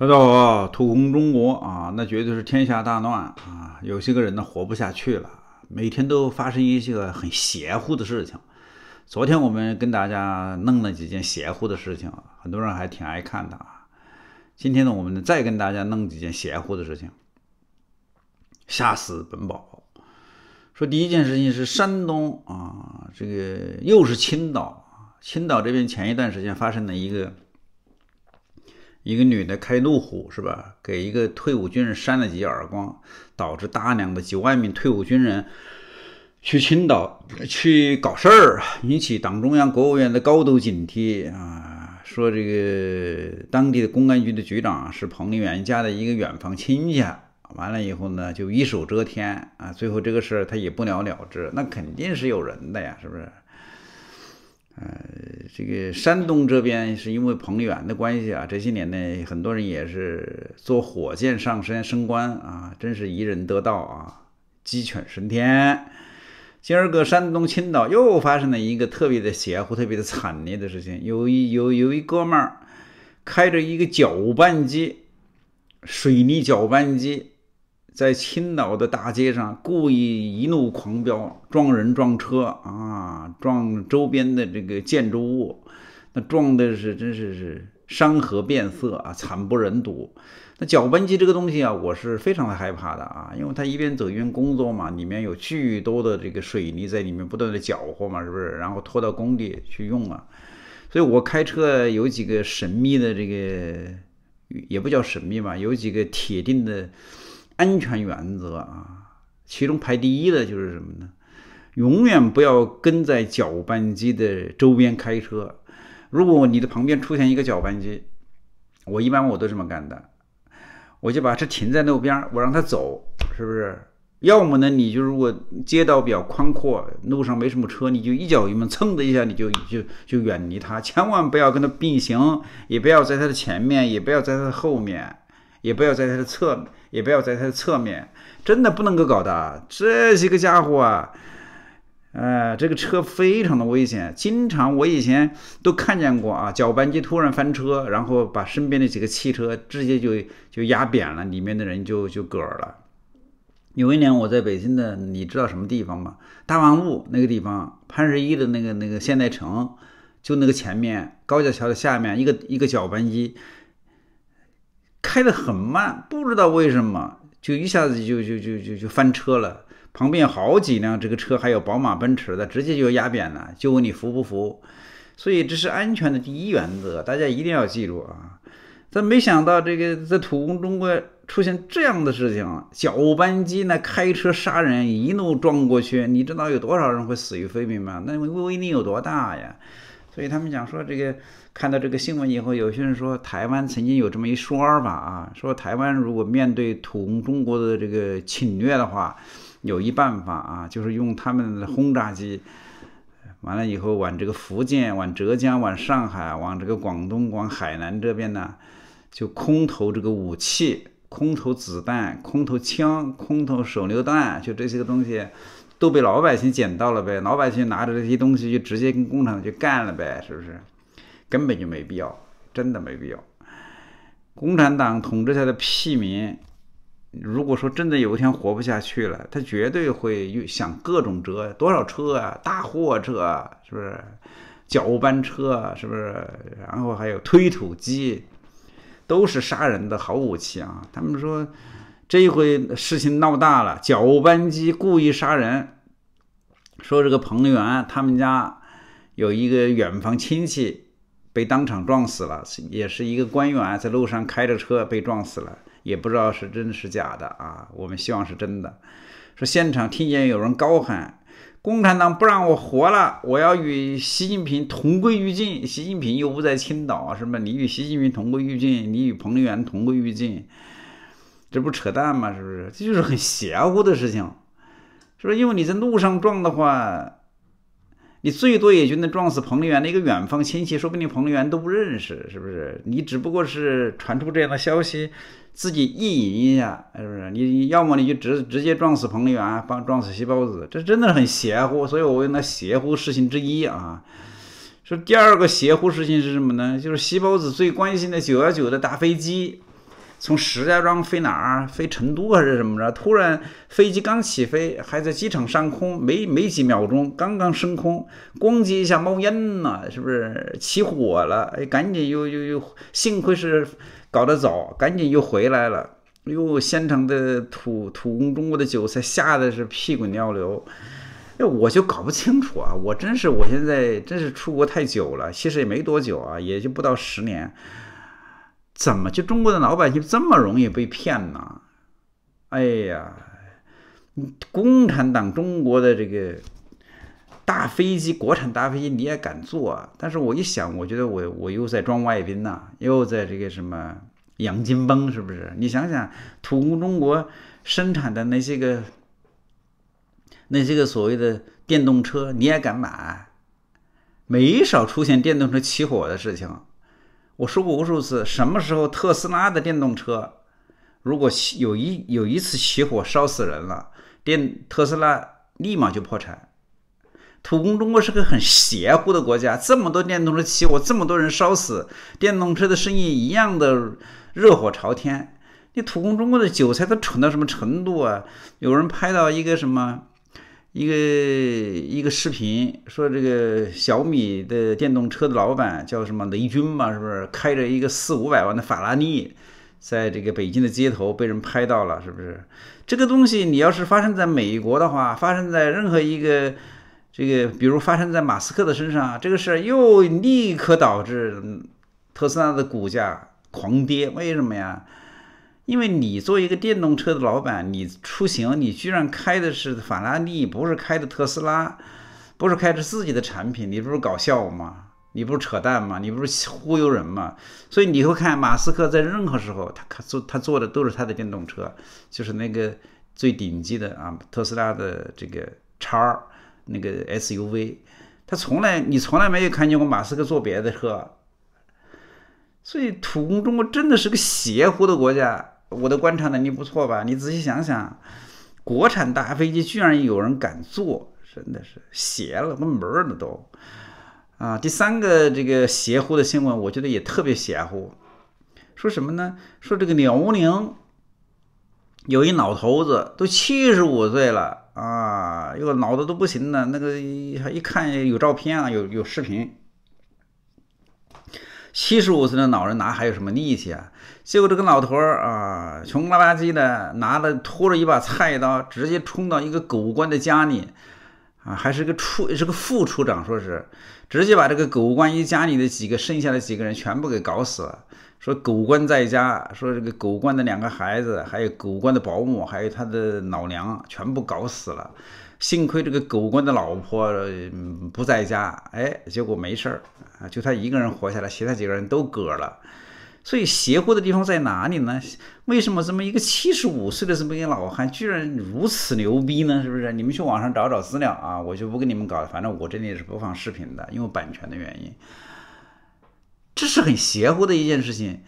大家好，啊，土红中国啊，那绝对是天下大乱啊！有些个人呢活不下去了，每天都发生一些个很邪乎的事情。昨天我们跟大家弄了几件邪乎的事情，很多人还挺爱看的啊。今天呢，我们再跟大家弄几件邪乎的事情，吓死本宝宝！说第一件事情是山东啊，这个又是青岛，青岛这边前一段时间发生了一个。一个女的开路虎是吧？给一个退伍军人扇了几耳光，导致大量的几万名退伍军人去青岛去搞事儿引起党中央、国务院的高度警惕啊，说这个当地的公安局的局长是彭丽媛家的一个远房亲戚，完了以后呢，就一手遮天啊，最后这个事儿他也不了了之，那肯定是有人的呀，是不是？嗯。这个山东这边是因为彭远的关系啊，这些年呢，很多人也是坐火箭上山升官啊，真是一人得道啊，鸡犬升天。今儿个山东青岛又发生了一个特别的邪乎、特别的惨烈的事情，有一有有一哥们儿开着一个搅拌机，水泥搅拌机。在青岛的大街上故意一怒狂飙，撞人撞车啊，撞周边的这个建筑物，那撞的是真是是山河变色啊，惨不忍睹。那搅拌机这个东西啊，我是非常的害怕的啊，因为它一边走一边工作嘛，里面有巨多的这个水泥在里面不断的搅和嘛，是不是？然后拖到工地去用啊，所以我开车有几个神秘的这个，也不叫神秘吧，有几个铁定的。安全原则啊，其中排第一的就是什么呢？永远不要跟在搅拌机的周边开车。如果你的旁边出现一个搅拌机，我一般我都这么干的，我就把车停在路边，我让它走，是不是？要么呢，你就如果街道比较宽阔，路上没什么车，你就一脚油门，蹭的一下，你就就就远离它。千万不要跟它并行，也不要在他的前面，也不要在他的后面。也不要在它的侧，也不要在它的侧面，真的不能够搞的。这几个家伙啊，呃，这个车非常的危险。经常我以前都看见过啊，搅拌机突然翻车，然后把身边的几个汽车直接就就压扁了，里面的人就就嗝了。有一年我在北京的，你知道什么地方吗？大望路那个地方，潘石屹的那个那个现代城，就那个前面高架桥的下面，一个一个搅拌机。开得很慢，不知道为什么，就一下子就就就就就翻车了。旁边好几辆这个车，还有宝马、奔驰的，直接就压扁了。就问你服不服？所以这是安全的第一原则，大家一定要记住啊！但没想到这个在土工中国出现这样的事情，搅拌机那开车杀人，一路撞过去，你知道有多少人会死于非命吗？那威力有多大呀？所以他们讲说这个。看到这个新闻以后，有些人说台湾曾经有这么一说法啊，说台湾如果面对同中国的这个侵略的话，有一办法啊，就是用他们的轰炸机，完了以后往这个福建、往浙江、往上海、往这个广东、往海南这边呢，就空投这个武器、空投子弹、空投枪、空投手榴弹，就这些个东西都被老百姓捡到了呗，老百姓拿着这些东西就直接跟工厂就干了呗，是不是？根本就没必要，真的没必要。共产党统治下的屁民，如果说真的有一天活不下去了，他绝对会想各种辙。多少车啊，大货车是不是？搅拌车是不是？然后还有推土机，都是杀人的好武器啊！他们说这一回事情闹大了，搅拌机故意杀人，说这个彭媛他们家有一个远房亲戚。被当场撞死了，也是一个官员在路上开着车被撞死了，也不知道是真是假的啊。我们希望是真的。说现场听见有人高喊：“共产党不让我活了，我要与习近平同归于尽。”习近平又不在青岛，什么你与习近平同归于尽，你与彭丽媛同归于尽，这不扯淡吗？是不是？这就是很邪乎的事情，是不是？因为你在路上撞的话。你最多也就能撞死彭丽媛的一个远方亲戚，说不定彭丽媛都不认识，是不是？你只不过是传出这样的消息，自己意淫一下，是不是？你要么你就直直接撞死彭丽媛，帮撞死席包子，这真的很邪乎，所以我用的邪乎事情之一啊。说第二个邪乎事情是什么呢？就是席包子最关心的九幺九的大飞机。从石家庄飞哪儿？飞成都还是怎么着？突然飞机刚起飞，还在机场上空，没没几秒钟，刚刚升空，咣叽一下冒烟了，是不是起火了？哎，赶紧又又又，幸亏是搞得早，赶紧又回来了。哎呦，场的土土工中国的韭菜吓得是屁滚尿流。哎，我就搞不清楚啊，我真是我现在真是出国太久了，其实也没多久啊，也就不到十年。怎么就中国的老百姓这么容易被骗呢？哎呀，共产党中国的这个大飞机，国产大飞机你也敢坐？但是我一想，我觉得我我又在装外宾呐，又在这个什么洋金崩是不是？你想想，土工中国生产的那些个那些个所谓的电动车，你也敢买？没少出现电动车起火的事情。我说过无数次，什么时候特斯拉的电动车如果有一有一次起火烧死人了，电特斯拉立马就破产。土工中国是个很邪乎的国家，这么多电动车起火，这么多人烧死，电动车的生意一样的热火朝天。你土工中国的韭菜都蠢到什么程度啊？有人拍到一个什么？一个一个视频说，这个小米的电动车的老板叫什么雷军嘛，是不是开着一个四五百万的法拉利，在这个北京的街头被人拍到了，是不是？这个东西你要是发生在美国的话，发生在任何一个这个，比如发生在马斯克的身上，这个事儿又立刻导致特斯拉的股价狂跌，为什么呀？因为你做一个电动车的老板，你出行你居然开的是法拉利，不是开的特斯拉，不是开着自己的产品，你不是搞笑吗？你不是扯淡吗？你不是忽悠人吗？所以你会看马斯克在任何时候，他开坐他坐的都是他的电动车，就是那个最顶级的啊特斯拉的这个叉儿那个 SUV，他从来你从来没有看见过马斯克坐别的车，所以土工中国真的是个邪乎的国家。我的观察能力不错吧？你仔细想想，国产大飞机居然有人敢坐，真的是邪了门儿了都！啊，第三个这个邪乎的新闻，我觉得也特别邪乎。说什么呢？说这个辽宁有一老头子都七十五岁了啊，又脑子都不行了。那个一看有照片啊，有有视频。七十五岁的老人哪还有什么力气啊？结果这个老头儿啊，穷了吧唧的，拿了拖着一把菜刀，直接冲到一个狗官的家里，啊，还是个处，是个副处长，说是直接把这个狗官一家里的几个剩下的几个人全部给搞死了。说狗官在家，说这个狗官的两个孩子，还有狗官的保姆，还有他的老娘，全部搞死了。幸亏这个狗官的老婆不在家，哎，结果没事儿啊，就他一个人活下来，其他几个人都嗝了。所以邪乎的地方在哪里呢？为什么这么一个七十五岁的这么一个老汉，居然如此牛逼呢？是不是？你们去网上找找资料啊，我就不跟你们搞了，反正我这里是不放视频的，因为版权的原因。这是很邪乎的一件事情，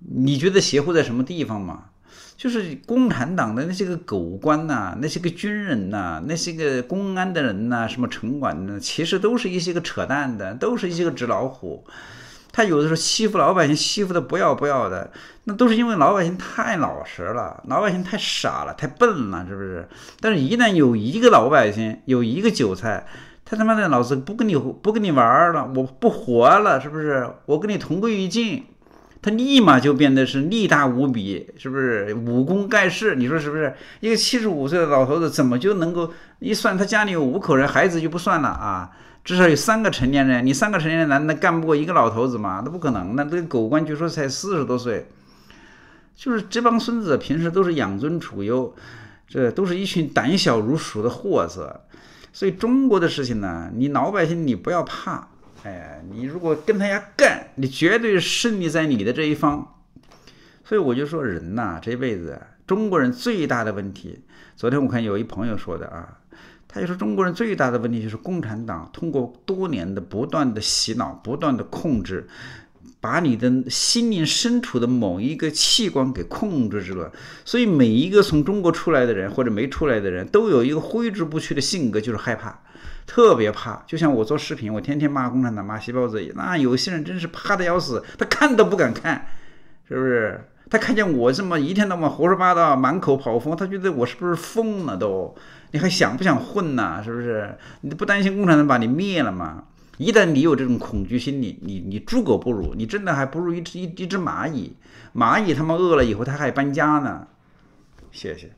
你觉得邪乎在什么地方嘛？就是共产党的那些个狗官呐，那些个军人呐，那些个公安的人呐，什么城管呢，其实都是一些个扯淡的，都是一些个纸老虎。他有的时候欺负老百姓，欺负的不要不要的，那都是因为老百姓太老实了，老百姓太傻了，太笨了，是不是？但是，一旦有一个老百姓，有一个韭菜。他他妈的老子不跟你不跟你玩了，我不活了，是不是？我跟你同归于尽。他立马就变得是力大无比，是不是？武功盖世，你说是不是？一个七十五岁的老头子怎么就能够一算？他家里有五口人，孩子就不算了啊，至少有三个成年人。你三个成年人难道干不过一个老头子吗？那不可能的。这个狗官据说才四十多岁，就是这帮孙子平时都是养尊处优，这都是一群胆小如鼠的货色。所以中国的事情呢，你老百姓你不要怕，哎，你如果跟他家干，你绝对胜利在你的这一方。所以我就说人呐，这辈子中国人最大的问题，昨天我看有一朋友说的啊，他就说中国人最大的问题就是共产党通过多年的不断的洗脑、不断的控制。把你的心灵深处的某一个器官给控制住了，所以每一个从中国出来的人或者没出来的人，都有一个挥之不去的性格，就是害怕，特别怕。就像我做视频，我天天骂共产党、骂西包子，那有些人真是怕的要死，他看都不敢看，是不是？他看见我这么一天到晚胡说八道、满口跑疯，他觉得我是不是疯了都？你还想不想混呢？是不是？你不担心共产党把你灭了吗？一旦你有这种恐惧心理，你你猪狗不如，你真的还不如一只一一只蚂蚁。蚂蚁他妈饿了以后，它还搬家呢。谢谢。